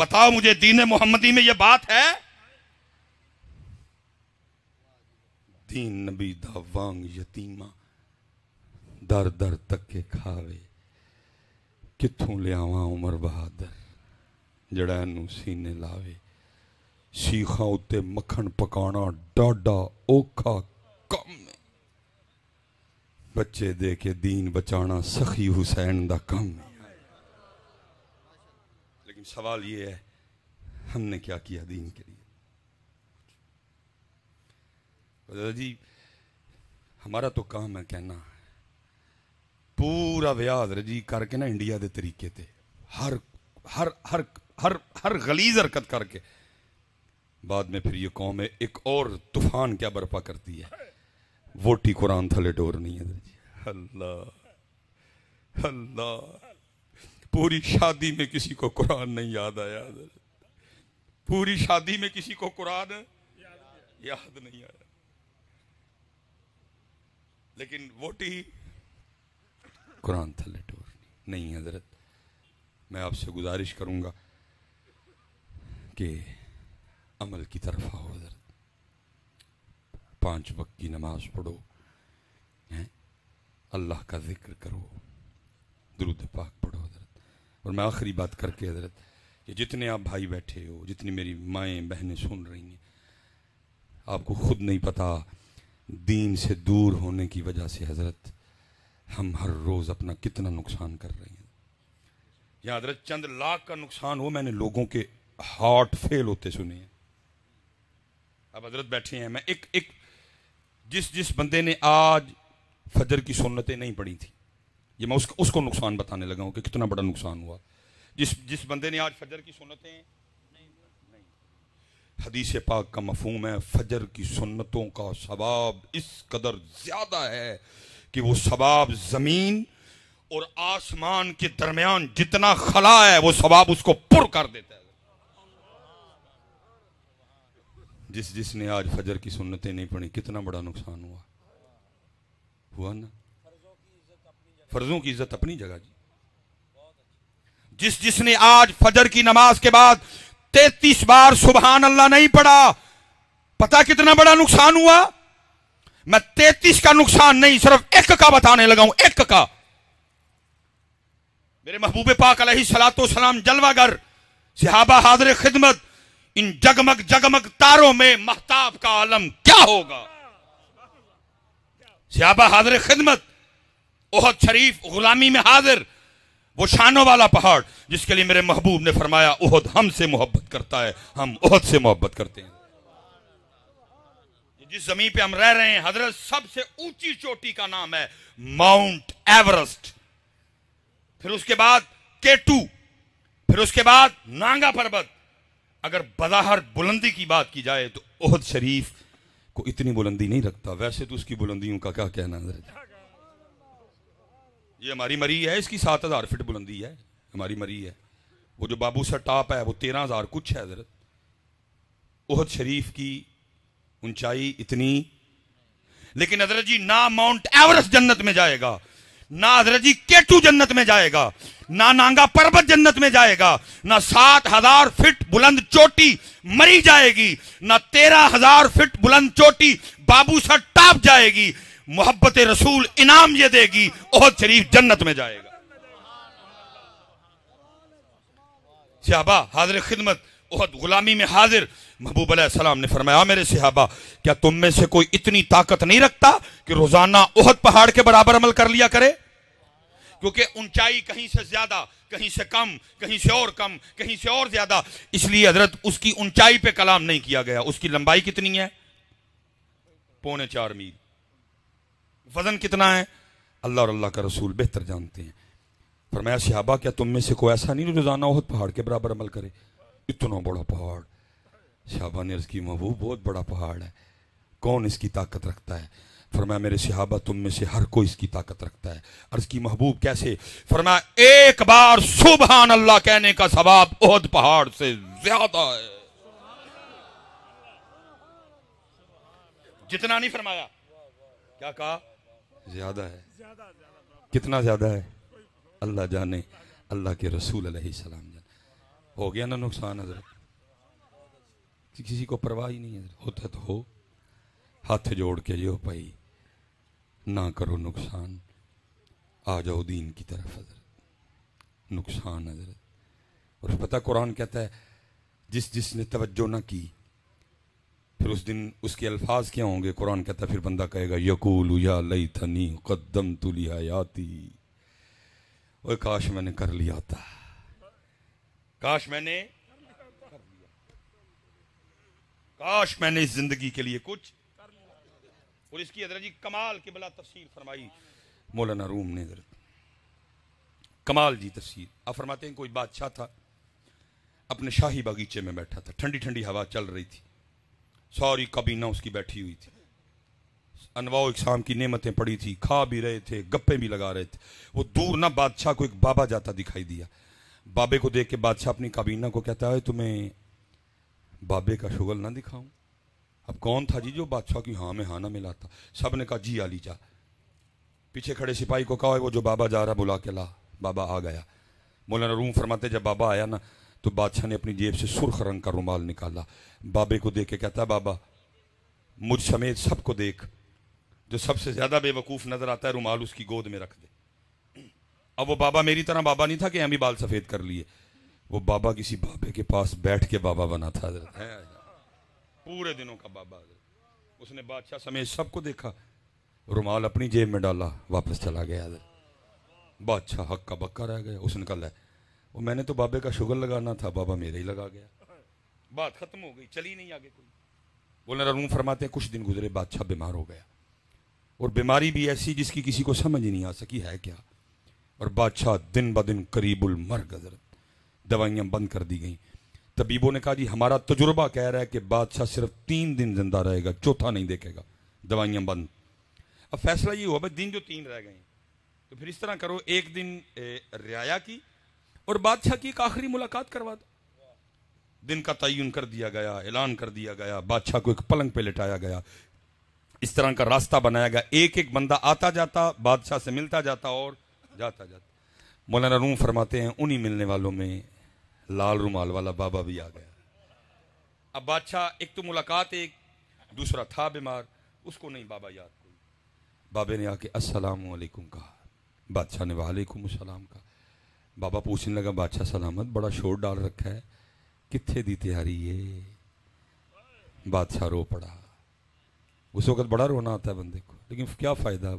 बताओ मुझे दीन मोहम्मदी में ये बात है दीन नबी दा यतीमा दर दर तक के खावे कितों आवा उमर बहादुर ਜਿਹੜਾ ਇਹਨੂੰ ਸੀਨੇ ਲਾਵੇ ਸ਼ੀਖਾਂ ਉੱਤੇ ਮੱਖਣ ਪਕਾਉਣਾ ਡਾਡਾ ਔਖਾ ਕੰਮ ਹੈ ਬੱਚੇ ਦੇ ਕੇ دین ਬਚਾਣਾ ਸਖੀ ਹੁਸੈਨ ਦਾ ਕੰਮ है लेकिन सवाल ये है हमने क्या किया दीन के लिए जी हमारा तो काम है कहना पूरा व्याज रजी करके ना इंडिया के तरीके से हर हर हर हर हर गलीज हरकत करके बाद में फिर ये कौम है एक और तूफान क्या बर्पा करती है वोटी कुरान थले डोर नहीं है अल्लाह अल्लाह पूरी शादी में किसी को कुरान नहीं याद आया पूरी शादी में किसी को कुरान याद नहीं आया लेकिन वोटी कुरान थले डोर नहीं है हजरत मैं आपसे गुजारिश करूंगा के अमल की तरफ आओ हजरत पाँच वक्त की नमाज पढ़ो हैं अल्लाह का जिक्र करो दुरुद पाक पढ़ो हजरत और मैं आखिरी बात करके हजरत कि जितने आप भाई बैठे हो जितनी मेरी माएँ बहनें सुन रही हैं आपको खुद नहीं पता दीन से दूर होने की वजह से हजरत हम हर रोज़ अपना कितना नुकसान कर रहे हैं या हजरत चंद लाख का नुकसान हो मैंने लोगों के हार्ट फेल होते सुने हैं अब हजरत बैठे हैं मैं एक एक जिस जिस बंदे ने आज फजर की सुन्नतें नहीं पढ़ी थी ये मैं उसको उसको नुकसान बताने लगा हूँ कि कितना बड़ा नुकसान हुआ जिस जिस बंदे ने आज फजर की सुन्नतें हदीस पाक का मफहम है फजर की सुन्नतों का सवाब इस कदर ज़्यादा है कि वो सवाब ज़मीन और आसमान के दरमियान जितना खला है वो सवाब उसको पुर कर देता है जिस जिसने आज फजर की सुन्नतें नहीं पढ़ी कितना बड़ा नुकसान हुआ हुआ ना फर्जों की इज्जत अपनी जगह जी जिस जिसने आज फजर की नमाज के बाद तैतीस बार सुबहान अल्लाह नहीं पढ़ा पता कितना बड़ा नुकसान हुआ मैं तैतीस का नुकसान नहीं सिर्फ एक का बताने लगा हूं एक का मेरे महबूब पाक अलही सलातो सलाम जलवागर सिहाबा हाजरे खिदमत इन जगमग जगमग तारों में महताब का आलम क्या होगा सियाबा हाजिर खिदमत ओहद शरीफ गुलामी में हाजिर वो शानों वाला पहाड़ जिसके लिए मेरे महबूब ने फरमाया ओहद हमसे मोहब्बत करता है हम ओहद से मोहब्बत करते हैं जिस जमीन पे हम रह रहे हैं हजरत सबसे ऊंची चोटी का नाम है माउंट एवरेस्ट फिर उसके बाद केटू फिर उसके बाद नांगा पर्वत अगर बजाहर बुलंदी की बात की जाए तो ओहद शरीफ को इतनी बुलंदी नहीं रखता वैसे तो उसकी बुलंदियों का क्या कहना है ये हमारी मरी है इसकी सात हज़ार फिट बुलंदी है हमारी मरी है वो जो बाबू सर टाप है वो तेरह हज़ार कुछ है हजरत ओहद शरीफ की ऊंचाई इतनी लेकिन हजरत जी ना माउंट एवरेस्ट जन्नत में जाएगा ना हजरत जी केटू जन्नत में जाएगा ना नांगा पर्वत जन्नत में जाएगा ना सात हजार फिट बुलंद चोटी मरी जाएगी ना तेरह हजार फिट बुलंद चोटी बाबू सर टाप जाएगी मोहब्बत रसूल इनाम ये देगी ओहद शरीफ जन्नत में जाएगा सिहाबा हाजिर खिदमत ओहद गुलामी में हाजिर महबूब सलाम ने फरमाया मेरे सिहाबा क्या तुम में से कोई इतनी ताकत नहीं रखता कि रोजाना ओहद पहाड़ के बराबर अमल कर लिया करे क्योंकि ऊंचाई कहीं से ज्यादा कहीं से कम कहीं से और कम कहीं से और ज्यादा इसलिए हजरत उसकी ऊंचाई पे कलाम नहीं किया गया उसकी लंबाई कितनी है पौने चार मील वजन कितना है अल्लाह और अल्लाह का रसूल बेहतर जानते हैं फरमाया सिहाबा क्या तुम में से कोई ऐसा नहीं रोजाना बहुत पहाड़ के बराबर अमल करे इतना बड़ा पहाड़ सिहाबा ने उसकी महबूब बहुत बड़ा पहाड़ है कौन इसकी ताकत रखता है फरमाया मेरे सिहाबा तुम में से हर कोई इसकी ताकत रखता है अर्ज की महबूब कैसे फरमाया एक बार सुबहान अल्लाह कहने का सवाब ओहद पहाड़ से ज्यादा है जितना नहीं फरमाया क्या कहा ज्यादा है कितना ज्यादा है अल्लाह जाने अल्लाह के रसूल सलाम जाने हो गया ना नुकसान हजरत किसी को परवाह ही नहीं है होता तो हो हाथ जोड़ के जो भाई ना करो नुकसान आ जाओ दीन की तरफ हजरत नुकसान हजरत और पता कुरान कहता है जिस जिसने तवज्जो ना की फिर उस दिन उसके अल्फाज क्या होंगे कुरान कहता है फिर बंदा कहेगा यकूल या लई थनी कदम तुली याती और काश मैंने कर लिया था काश मैंने काश मैंने इस जिंदगी के लिए कुछ और इसकी हजरत जी कमाल की बला तफसर फरमाई मौलाना रूम ने हजरत कमाल जी तफसर अब फरमाते हैं कोई बादशाह था अपने शाही बागीचे में बैठा था ठंडी ठंडी हवा चल रही थी सारी कबीना उसकी बैठी हुई थी अनवा इकसाम की नेमतें पड़ी थी खा भी रहे थे गप्पे भी लगा रहे थे वो दूर ना बादशाह को एक बाबा जाता दिखाई दिया बाबे को देख के बादशाह अपनी काबीना को कहता है तुम्हें बाबे का शुगल ना दिखाऊं अब कौन था जी जो बादशाह की हाँ में हाँ ना मिला था सब ने कहा जी आली जा पीछे खड़े सिपाही को कहा वो जो बाबा जा रहा बुला के ला बाबा आ गया मौलाना रूम फरमाते जब बाबा आया ना तो बादशाह ने अपनी जेब से सुर्ख रंग का रुमाल निकाला बाबे को देख के कहता बाबा मुझ समेत सबको देख जो सबसे ज़्यादा बेवकूफ़ नज़र आता है रुमाल उसकी गोद में रख दे अब वो बाबा मेरी तरह बाबा नहीं था कि हम ही बाल सफ़ेद कर लिए वो बाबा किसी बाबे के पास बैठ के बाबा बना था पूरे दिनों का बाबा उसने बादशाह समेत सबको देखा रुमाल अपनी जेब में डाला वापस चला गया हजरत बादशाह हक का बक्का रह गया उसने कहा वो मैंने तो बाबे का शुगर लगाना था बाबा मेरे ही लगा गया बात खत्म हो गई चली नहीं आगे कोई बोले रूम फरमाते कुछ दिन गुजरे बादशाह बीमार हो गया और बीमारी भी ऐसी जिसकी किसी को समझ नहीं आ सकी है क्या और बादशाह दिन ब दिन करीबुल मर गजरत दवाइयाँ बंद कर दी गई तबीबों ने कहा जी हमारा तजुर्बा कह रहा है कि बादशाह सिर्फ तीन दिन जिंदा रहेगा चौथा नहीं देखेगा दवाइयां बंद अब फैसला ये हुआ भाई दिन जो तीन रह गए तो फिर इस तरह करो एक दिन रियाया की और बादशाह की एक आखिरी मुलाकात करवा दो दिन का तयन कर दिया गया ऐलान कर दिया गया बादशाह को एक पलंग पे लिटाया गया इस तरह का रास्ता बनाया गया एक एक बंदा आता जाता बादशाह से मिलता जाता और जाता जाता मौलाना रूम फरमाते हैं उन्हीं मिलने वालों में लाल रुमाल वाला बाबा भी आ गया अब बादशाह एक तो मुलाकात एक दूसरा था बीमार उसको नहीं बाबा याद कोई बाबे ने आके असलम कहा बादशाह ने वालेकुम असलम कहा बाबा पूछने लगा बादशाह सलामत बड़ा शोर डाल रखा है कितने दी तैयारी ये बादशाह रो पड़ा उस वक़्त बड़ा रोना आता है बंदे को लेकिन क्या फ़ायदा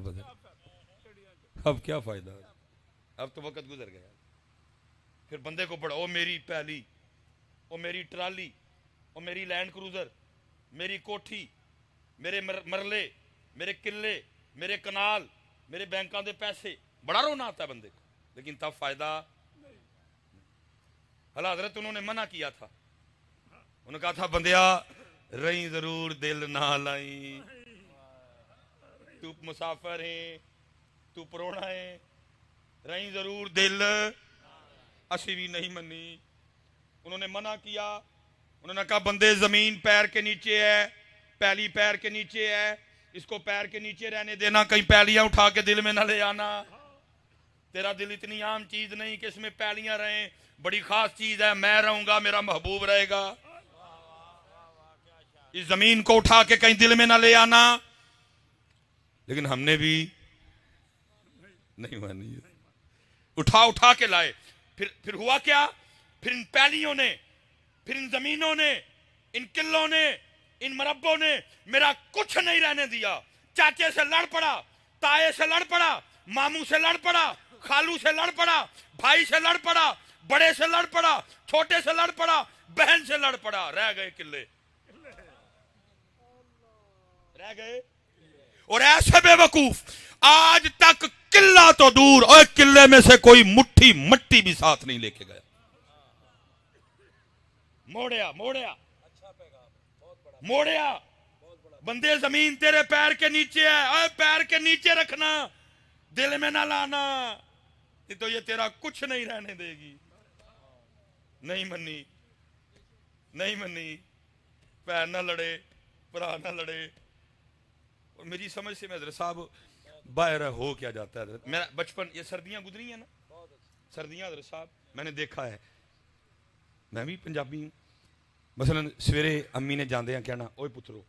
अब क्या फ़ायदा अब तो वक़्त गुजर गया फिर बंदे को बढ़ाओ मेरी पहली और मेरी ट्राली और मेरी लैंड क्रूज़र मेरी कोठी मेरे मर, मरले मेरे किले मेरे कनाल मेरे बैंकों के पैसे बड़ा रोना आता है बंदे को लेकिन तब फायदा हला हजरत उन्होंने मना किया था उन्होंने कहा था बंदिया रही जरूर दिल ना लाई तू मुसाफर है तू परोना है रही जरूर दिल असी भी नहीं मनी उन्होंने मना किया उन्होंने कहा बंदे जमीन पैर के नीचे है पैली पैर के नीचे है इसको पैर के नीचे रहने देना कहीं पैलियां उठा के दिल में ना ले आना तेरा दिल इतनी आम चीज नहीं कि इसमें पैलियां रहे बड़ी खास चीज है मैं रहूंगा मेरा महबूब रहेगा इस जमीन को उठा के कहीं दिल में ना ले आना लेकिन हमने भी नहीं मानी उठा उठा के लाए फिर फिर हुआ क्या फिर इन पैलियों ने फिर इन जमीनों ने इन किलों ने इन मरबों ने मेरा कुछ नहीं रहने दिया चाचे से लड़ पड़ा ताए से लड़ पड़ा मामू से लड़ पड़ा खालू से लड़ पड़ा भाई से लड़ पड़ा बड़े से लड़ पड़ा छोटे से लड़ पड़ा बहन से लड़ पड़ा रह गए किले रह गए और ऐसे बेवकूफ आज तक किला तो दूर और किले में से कोई मुट्ठी मट्टी भी साथ नहीं लेके गया मोड़िया मोड़िया मोड़िया बंदे जमीन तेरे पैर के नीचे है और पैर के नीचे रखना दिल में ना लाना नहीं तो ये तेरा कुछ नहीं रहने देगी नहीं मनी नहीं मनी पैर ना लड़े भरा ना लड़े और मेरी समझ से मैं साहब बाहर हो क्या जाता है मेरा बचपन ये सर्दियां गुजरी है ना सर्दियां हजरत साहब मैंने देखा है मैं भी पंजाबी हूँ मसलन सवेरे अम्मी ने जाते हैं कहना ओए पुत्रो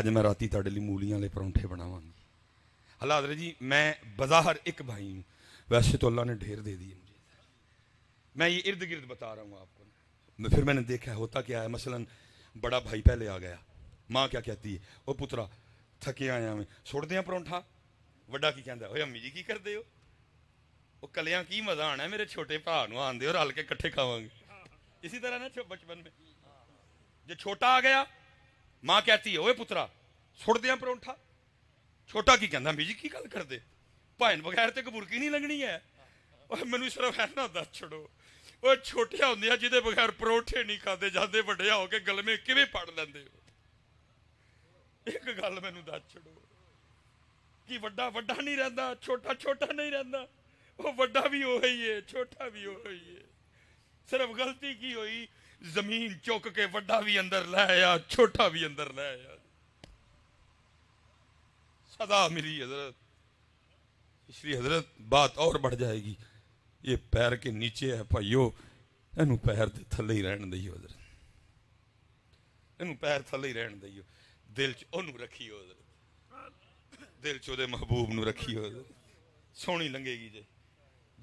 अज मैं राती तेरे लिए मूलियां ले परौंठे बनावांगी ਅੱਲਾ हजरत जी मैं बज़ाहर एक भाई हूँ वैसे तो अल्लाह ने ढेर दे दिए मुझे मैं ये इर्द गिर्द बता रहा हूँ आपको फिर मैंने देखा होता क्या है मसलन बड़ा भाई पहले आ गया माँ क्या कहती है ओ पुत्रा ਥੱਕੇ ਆਇਆ ਮੈਂ ਸੁੱਟਦੇ ਆ ਪਰੌਂਠਾ ਵੱਡਾ ਕੀ ਕਹਿੰਦਾ ਓਏ ਅੰਮੀ ਜੀ ਕੀ ਕਰਦੇ ਹੋ ਉਹ ਕਲਿਆਂ ਕੀ ਮਜ਼ਾ ਆਣਾ ਮੇਰੇ ਛੋਟੇ ਭਰਾ ਨੂੰ ਆਂਦੇ ਹੋ ਰਲ ਕੇ ਇਕੱਠੇ ਖਾਵਾਂਗੇ ਇਸੇ ਤਰ੍ਹਾਂ ਨਾ ਛੋ ਬਚਪਨ ਵਿੱਚ ਜੇ ਛੋਟਾ ਆ ਗਿਆ ਮਾਂ है ਓਏ ਪੁੱਤਰਾ ਸੁੱਟਦੇ ਆ ਪਰੌਂਠਾ ਛੋਟਾ ਕੀ ਕਹਿੰਦਾ भी ਜੀ ਕੀ ਗੱਲ ਕਰਦੇ ਭੈਣ ਬਗੈਰ ਤੇ ਕਬੂਰਕੀ ਨਹੀਂ ਲੰਗਣੀ ਐ ਓਏ ਮੈਨੂੰ ਸਿਰਫ ਐ ਨਾ ਦੱਸ ਛੜੋ ਓਏ ਛੋਟੇ ਹੁੰਦੇ ਆ ਜਿਹਦੇ ਬਗੈਰ ਪਰੋਠੇ ਨਹੀਂ ਖਾਦੇ ਜਾਂਦੇ ਵੱਡੇ ਹੋ ਕੇ ਗਲਮੇ ਕਿਵੇਂ ਪੜ ਲੈਂਦੇ ਹੋ ਇੱਕ ਗੱਲ ਮੈਨੂੰ ਦੱਸ ਛੜੋ ਕੀ ਵੱਡਾ ਵੱਡਾ ਨਹੀਂ ਰਹਿੰਦਾ ਛੋਟਾ ਛੋਟਾ ਨਹੀਂ ਰਹਿੰਦਾ ਉਹ ਵੱਡਾ ਵੀ ਉਹ ਹੀ ਹੈ ਛੋਟਾ ਵੀ ਉਹ ਹੀ ਹੈ ਸਿਰਫ ਗਲਤੀ ਕੀ ਹੋਈ ਜ਼ਮੀਨ ਚੁੱਕ ਕੇ ਵੱਡਾ ਵੀ ਅੰਦਰ ਲੈ ਆ ਛੋਟਾ ਵੀ ਅੰਦਰ ਲੈ ਆ ਸਦਾ ਮਿਲੀ ਹਜ਼ਰਤ इसलिए ਹਜ਼ਰਤ ਬਾਤ ਹੋਰ बढ़ ਜਾਏਗੀ ਇਹ ਪੈਰ ਕੇ نیچے ਹੈ ਭਾਈਓ ਇਹਨੂੰ ਪੈਰ ਤੇ ਥੱਲੇ ਹੀ ਰਹਿਣ ਦਈਓ ਹਜ਼ਰਤ ਇਹਨੂੰ ਪੈਰ ਥੱਲੇ ਹੀ ਰਹਿਣ ਦਈਓ ਦਿਲ 'ਚ ਉਹਨੂੰ ਰੱਖੀਓ ਦਿਲ 'ਚ ਉਹਦੇ ਮਹਿਬੂਬ ਨੂੰ ਰੱਖੀਓ ਸੋਹਣੀ ਲੰਗੇਗੀ ਜੇ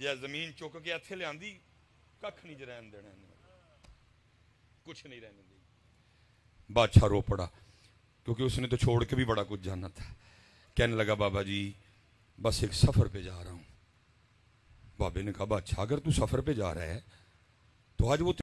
ਜੇ ਜ਼ਮੀਨ ਚੁੱਕ ਕੇ ਇੱਥੇ ਲਿਆਂਦੀ ਕੱਖ ਨਹੀਂ ਜ ਰਹਿਣ ਦੇਣਾ ਕੁਛ नहीं रहने देगी बादशाह रो पड़ा क्योंकि उसने तो छोड़ के भी बड़ा कुछ जाना था कहने लगा बाबा जी बस एक सफ़र पे जा रहा हूं बाबे ने कहा बादशाह अगर तू सफ़र पे जा रहा है तो आज वो